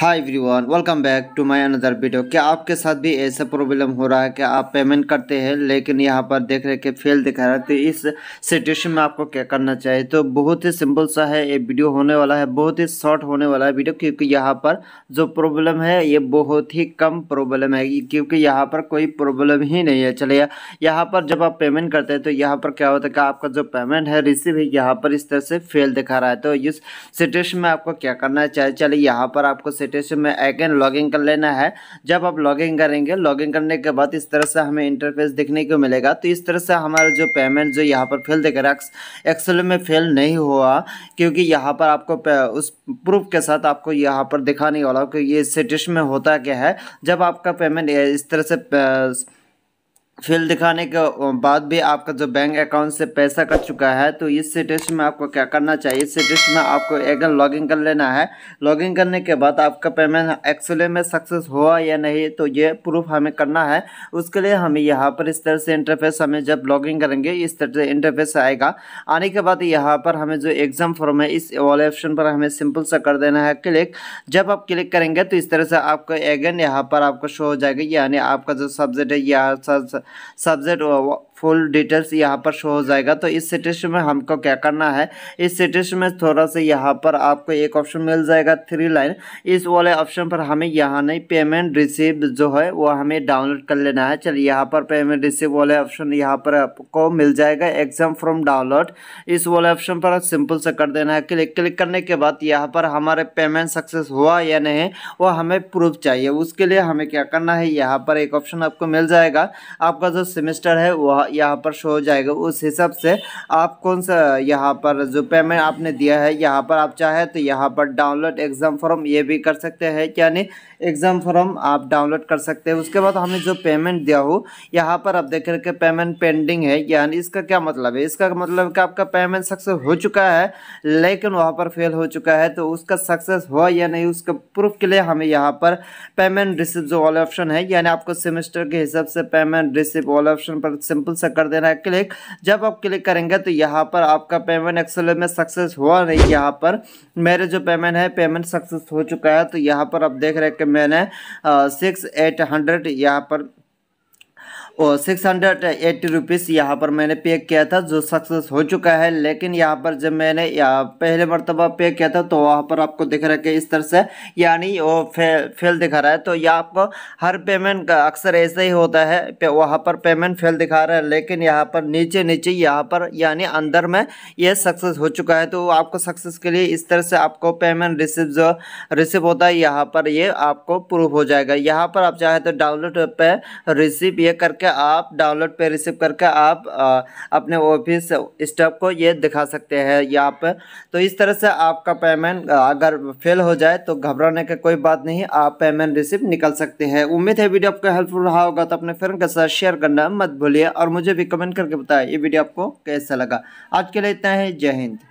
hi everyone welcome back to my another video क्या आपके साथ भी ऐसा प्रॉब्लम हो रहा है कि आप पेमेंट करते हैं लेकिन यहाँ पर देख रहे कि फेल दिखा रहा है तो इस सिचुएशन में आपको क्या करना चाहिए तो बहुत ही सिंपल सा है ये वीडियो होने वाला है बहुत ही शॉर्ट होने वाला है वीडियो क्योंकि यहाँ पर जो प्रॉब्लम है ये बहुत ही कम प्रॉब्लम है क्योंकि यहाँ पर कोई प्रॉब्लम ही नहीं है चलिए यहाँ पर जब आप पेमेंट करते हैं तो यहाँ पर क्या होता है कि आपका जो पेमेंट है रिसीव है यहाँ पर इस तरह से फेल दिखा रहा है तो इस सिचुएशन में आपको क्या करना चाहिए चलिए यहाँ पर आपको से हमें अगेन लॉगिंग कर लेना है जब आप लॉगिंग करेंगे लॉगिंग करने के बाद इस तरह से हमें इंटरफेस देखने को मिलेगा तो इस तरह से हमारा जो पेमेंट जो यहाँ पर फेल रहा एक्सेल में फेल नहीं हुआ क्योंकि यहाँ पर आपको उस प्रूफ के साथ आपको यहाँ पर दिखाने वाला क्योंकि ये सेटिश में होता क्या है जब आपका पेमेंट इस तरह से फिल दिखाने के बाद भी आपका जो बैंक अकाउंट से पैसा कट चुका है तो इस सिटेस्ट में आपको क्या करना चाहिए इस सिटेस्ट में आपको एगन लॉगिन कर लेना है लॉगिन करने के बाद आपका पेमेंट एक्चुअली में सक्सेस हुआ या नहीं तो ये प्रूफ हमें करना है उसके लिए हमें यहाँ पर इस तरह से इंटरफेस हमें जब लॉगिन करेंगे इस तरह से इंटरफेस आएगा आने के बाद यहाँ पर हमें जो एग्ज़ाम फॉर्म है इस वाले ऑप्शन पर हमें सिंपल सा कर देना है क्लिक जब आप क्लिक करेंगे तो इस तरह से आपका एगन यहाँ पर आपको शो हो जाएगा यानी आपका जो सब्जेक्ट है यहाँ subject फुल डिटेल्स यहाँ पर शो हो जाएगा तो इस सेटिस्ट में हमको क्या करना है इस सिटेशन में थोड़ा सा यहाँ पर आपको एक ऑप्शन मिल जाएगा थ्री लाइन इस वाले ऑप्शन पर हमें यहाँ नहीं पेमेंट रिसीव जो है वो हमें डाउनलोड कर लेना है चलिए यहाँ पर पेमेंट रिसीव वाले ऑप्शन यहाँ पर आपको मिल जाएगा एग्जाम फ्रॉम डाउनलोड इस वाले ऑप्शन पर सिंपल से कर देना है क्लिक क्लिक करने के बाद यहाँ पर हमारे पेमेंट सक्सेस हुआ या नहीं वो हमें प्रूफ चाहिए उसके लिए हमें क्या करना है यहाँ पर एक ऑप्शन आपको मिल जाएगा आपका जो सेमेस्टर है वह यहाँ पर शो हो जाएगा उस हिसाब से आप कौन सा यहाँ पर जो पेमेंट आपने दिया है यहाँ पर आप चाहे तो यहाँ पर डाउनलोड एग्ज़ाम फॉर्म ये भी कर सकते हैं यानी एग्ज़ाम फॉर्म आप डाउनलोड कर सकते हैं उसके बाद हमने जो पेमेंट दिया हो यहाँ पर आप देख रहे पेमेंट पेंडिंग है यानी इसका क्या मतलब है इसका मतलब कि आपका पेमेंट सक्सेस हो चुका है लेकिन वहाँ पर फेल हो चुका है तो उसका सक्सेस हुआ या नहीं उसका प्रूफ के लिए हमें यहाँ पर पेमेंट रिसिप्ट जो वाला ऑप्शन है यानी आपको सेमेस्टर के हिसाब से पेमेंट रिसिप्ट वाला ऑप्शन पर सिंपल से कर देना है क्लिक जब आप क्लिक करेंगे तो यहाँ पर आपका पेमेंट एक्सेल में सक्सेस हुआ नहीं यहाँ पर मेरे जो पेमेंट है पेमेंट सक्सेस हो चुका है तो यहाँ पर आप देख रहे हैं कि मैंने सिक्स एट हंड्रेड यहाँ पर और सिक्स हंड्रेड एट्टी रुपीज़ यहाँ पर मैंने पे किया था जो सक्सेस हो चुका है लेकिन यहाँ पर जब मैंने पहले मरतबा पे किया था तो वहाँ पर आपको दिख रहा है कि इस तरह से यानी वो फे, फेल दिखा रहा है तो यहाँ आपको हर पेमेंट का अक्सर ऐसा ही होता है पे, वहाँ पर पेमेंट फेल दिखा रहा है लेकिन यहाँ पर नीचे नीचे यहाँ पर यानी अंदर में ये सक्सेस हो चुका है तो आपको सक्सेस के लिए इस तरह से आपको पेमेंट रिसिप जो रिसिप होता है यहाँ पर ये आपको प्रूफ हो जाएगा यहाँ पर आप चाहे तो डाउनलोड पे रिसिप ये करके आप डाउनलोड पे रिसीव करके आप आ, अपने ऑफिस स्टाफ को ये दिखा सकते हैं यहाँ पर तो इस तरह से आपका पेमेंट अगर फेल हो जाए तो घबराने का कोई बात नहीं आप पेमेंट रिसीव निकल सकते हैं उम्मीद है वीडियो आपको हेल्पफुल रहा होगा तो अपने फ्रेंड के साथ शेयर करना मत भूलिए और मुझे भी कमेंट करके बताए ये वीडियो आपको कैसा लगा आज के लिए इतना है जय हिंद